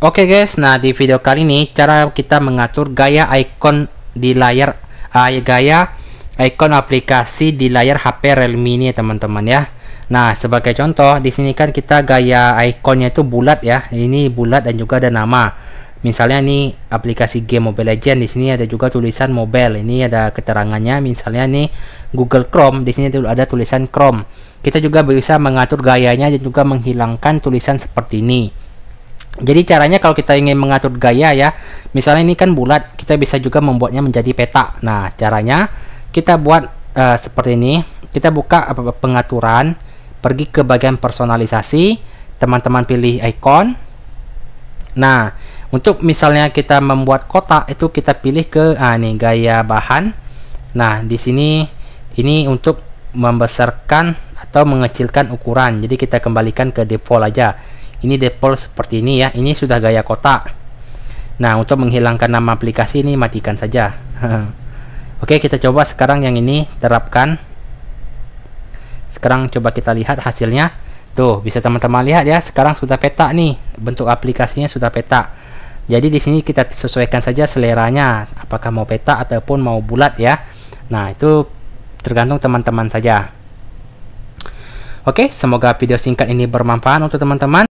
Oke okay guys, nah di video kali ini cara kita mengatur gaya icon di layar uh, gaya icon aplikasi di layar HP Realme ini ya, teman-teman ya. Nah, sebagai contoh di sini kan kita gaya ikonnya itu bulat ya. Ini bulat dan juga ada nama. Misalnya nih aplikasi game Mobile Legend di sini ada juga tulisan mobile. Ini ada keterangannya. Misalnya nih Google Chrome di sini ada tulisan Chrome. Kita juga bisa mengatur gayanya dan juga menghilangkan tulisan seperti ini jadi caranya kalau kita ingin mengatur gaya ya, misalnya ini kan bulat, kita bisa juga membuatnya menjadi peta. Nah, caranya kita buat uh, seperti ini. Kita buka pengaturan, pergi ke bagian personalisasi, teman-teman pilih icon. Nah, untuk misalnya kita membuat kotak itu kita pilih ke ah nih gaya bahan. Nah, di sini ini untuk membesarkan atau mengecilkan ukuran. Jadi kita kembalikan ke default aja ini default seperti ini ya ini sudah gaya kotak nah untuk menghilangkan nama aplikasi ini matikan saja oke kita coba sekarang yang ini terapkan sekarang coba kita lihat hasilnya tuh bisa teman-teman lihat ya sekarang sudah peta nih bentuk aplikasinya sudah peta jadi di sini kita sesuaikan saja seleranya apakah mau peta ataupun mau bulat ya nah itu tergantung teman-teman saja Oke, semoga video singkat ini bermanfaat untuk teman-teman.